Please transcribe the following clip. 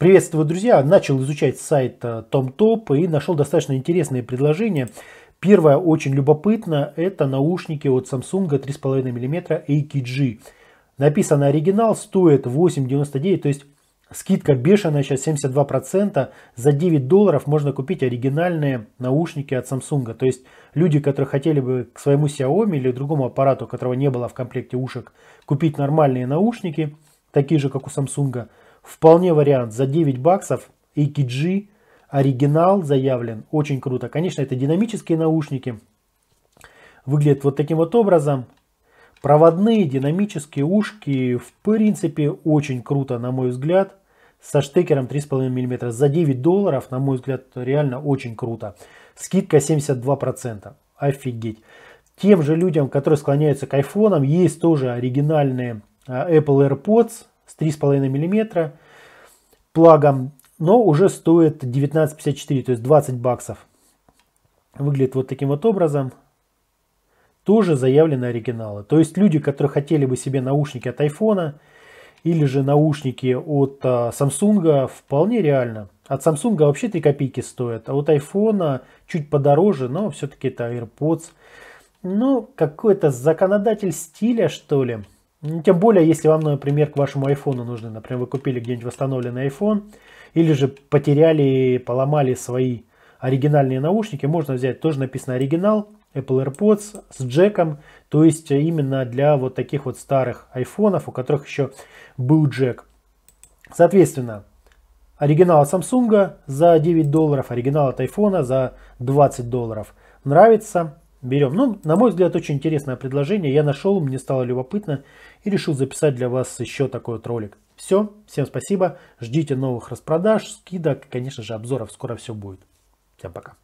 Приветствую, друзья! Начал изучать сайт э, TomTop и нашел достаточно интересные предложения. Первое, очень любопытно, это наушники от Samsung 3,5 мм AKG. Написано оригинал, стоит 8,99, то есть скидка бешеная, сейчас 72%. За 9 долларов можно купить оригинальные наушники от Samsung. То есть люди, которые хотели бы к своему Xiaomi или другому аппарату, которого не было в комплекте ушек, купить нормальные наушники, такие же, как у Samsung, Вполне вариант. За 9 баксов AKG оригинал заявлен. Очень круто. Конечно, это динамические наушники. Выглядят вот таким вот образом. Проводные динамические ушки. В принципе, очень круто, на мой взгляд. Со штекером 3,5 мм. За 9 долларов, на мой взгляд, реально очень круто. Скидка 72%. Офигеть. Тем же людям, которые склоняются к айфонам, есть тоже оригинальные а, Apple AirPods 3,5 мм плагом, но уже стоит 19,54, то есть 20 баксов. Выглядит вот таким вот образом. Тоже заявлены оригиналы. То есть люди, которые хотели бы себе наушники от iPhone или же наушники от а, Samsung, вполне реально. От Samsung вообще 3 копейки стоят, а от iPhone чуть подороже, но все-таки это AirPods. Ну, какой-то законодатель стиля, что ли. Ну, тем более, если вам, например, к вашему айфону нужны, например, вы купили где-нибудь восстановленный iPhone, или же потеряли, поломали свои оригинальные наушники, можно взять, тоже написано оригинал, Apple AirPods с джеком, то есть именно для вот таких вот старых айфонов, у которых еще был джек. Соответственно, оригинал от Samsung за 9 долларов, оригинал от iPhone за 20 долларов. Нравится, берем. Ну, на мой взгляд, очень интересное предложение. Я нашел, мне стало любопытно и решил записать для вас еще такой вот ролик. Все, всем спасибо, ждите новых распродаж, скидок, конечно же, обзоров, скоро все будет. Всем пока.